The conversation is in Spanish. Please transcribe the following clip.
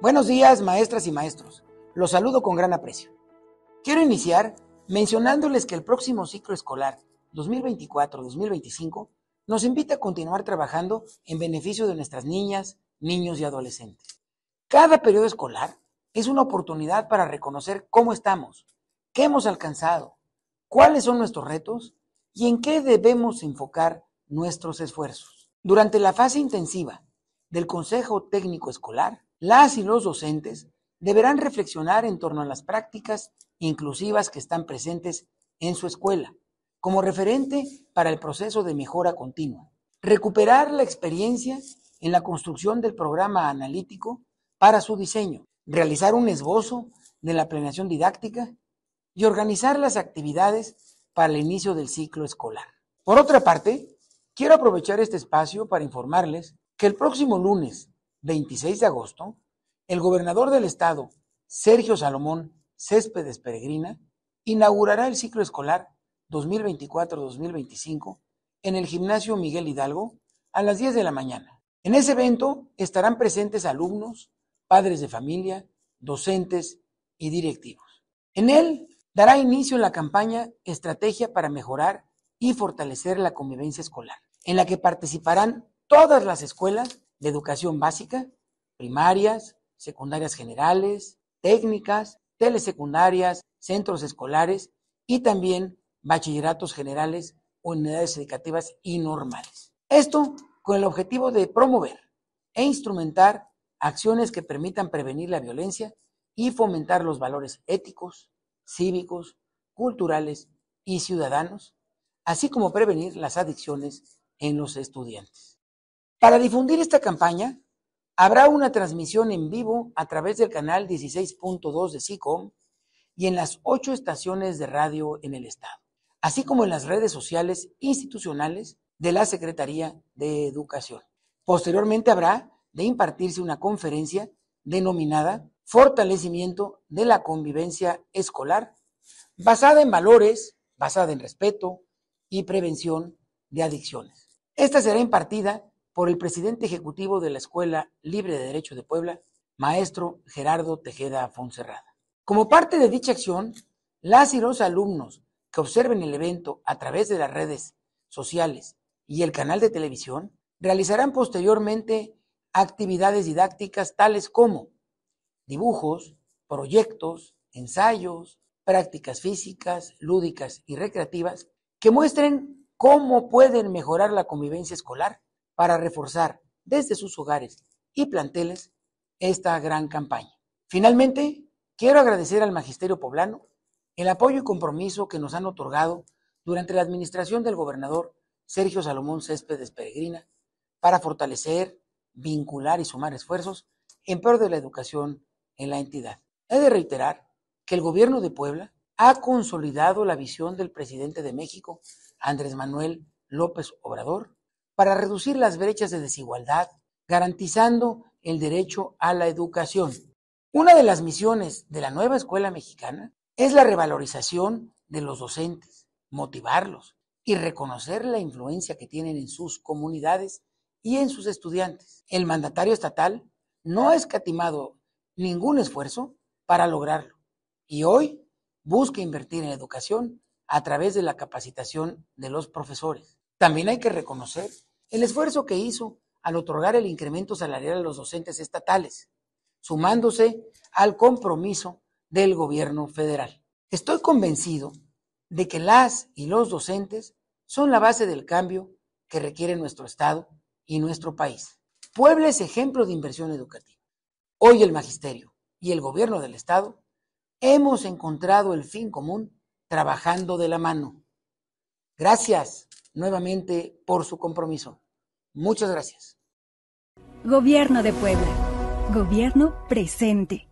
Buenos días, maestras y maestros. Los saludo con gran aprecio. Quiero iniciar mencionándoles que el próximo ciclo escolar 2024-2025 nos invita a continuar trabajando en beneficio de nuestras niñas, niños y adolescentes. Cada periodo escolar es una oportunidad para reconocer cómo estamos, qué hemos alcanzado, cuáles son nuestros retos y en qué debemos enfocar nuestros esfuerzos. Durante la fase intensiva del Consejo Técnico Escolar, las y los docentes deberán reflexionar en torno a las prácticas inclusivas que están presentes en su escuela, como referente para el proceso de mejora continua. Recuperar la experiencia en la construcción del programa analítico para su diseño, realizar un esbozo de la planeación didáctica y organizar las actividades para el inicio del ciclo escolar. Por otra parte, quiero aprovechar este espacio para informarles que el próximo lunes 26 de agosto, el gobernador del estado, Sergio Salomón Céspedes Peregrina, inaugurará el ciclo escolar 2024-2025 en el gimnasio Miguel Hidalgo a las 10 de la mañana. En ese evento estarán presentes alumnos, padres de familia, docentes y directivos. En él dará inicio la campaña Estrategia para mejorar y fortalecer la convivencia escolar, en la que participarán todas las escuelas de educación básica, primarias, secundarias generales, técnicas, telesecundarias, centros escolares y también bachilleratos generales, o unidades educativas y normales. Esto con el objetivo de promover e instrumentar acciones que permitan prevenir la violencia y fomentar los valores éticos, cívicos, culturales y ciudadanos, así como prevenir las adicciones en los estudiantes. Para difundir esta campaña, habrá una transmisión en vivo a través del canal 16.2 de SICOM y en las ocho estaciones de radio en el Estado, así como en las redes sociales institucionales de la Secretaría de Educación. Posteriormente habrá de impartirse una conferencia denominada Fortalecimiento de la Convivencia Escolar, basada en valores, basada en respeto y prevención de adicciones. Esta será impartida por el presidente ejecutivo de la Escuela Libre de Derecho de Puebla, maestro Gerardo Tejeda Fonserrada. Como parte de dicha acción, las y los alumnos que observen el evento a través de las redes sociales y el canal de televisión realizarán posteriormente actividades didácticas tales como dibujos, proyectos, ensayos, prácticas físicas, lúdicas y recreativas que muestren cómo pueden mejorar la convivencia escolar para reforzar desde sus hogares y planteles esta gran campaña. Finalmente, quiero agradecer al Magisterio Poblano el apoyo y compromiso que nos han otorgado durante la administración del gobernador Sergio Salomón Céspedes Peregrina para fortalecer, vincular y sumar esfuerzos en pro de la educación en la entidad. He de reiterar que el gobierno de Puebla ha consolidado la visión del presidente de México, Andrés Manuel López Obrador, para reducir las brechas de desigualdad, garantizando el derecho a la educación. Una de las misiones de la nueva escuela mexicana es la revalorización de los docentes, motivarlos y reconocer la influencia que tienen en sus comunidades y en sus estudiantes. El mandatario estatal no ha escatimado ningún esfuerzo para lograrlo y hoy busca invertir en educación a través de la capacitación de los profesores. También hay que reconocer el esfuerzo que hizo al otorgar el incremento salarial a los docentes estatales, sumándose al compromiso del gobierno federal. Estoy convencido de que las y los docentes son la base del cambio que requiere nuestro Estado y nuestro país. Puebla es ejemplo de inversión educativa. Hoy el Magisterio y el Gobierno del Estado hemos encontrado el fin común trabajando de la mano. Gracias nuevamente por su compromiso. Muchas gracias. Gobierno de Puebla. Gobierno presente.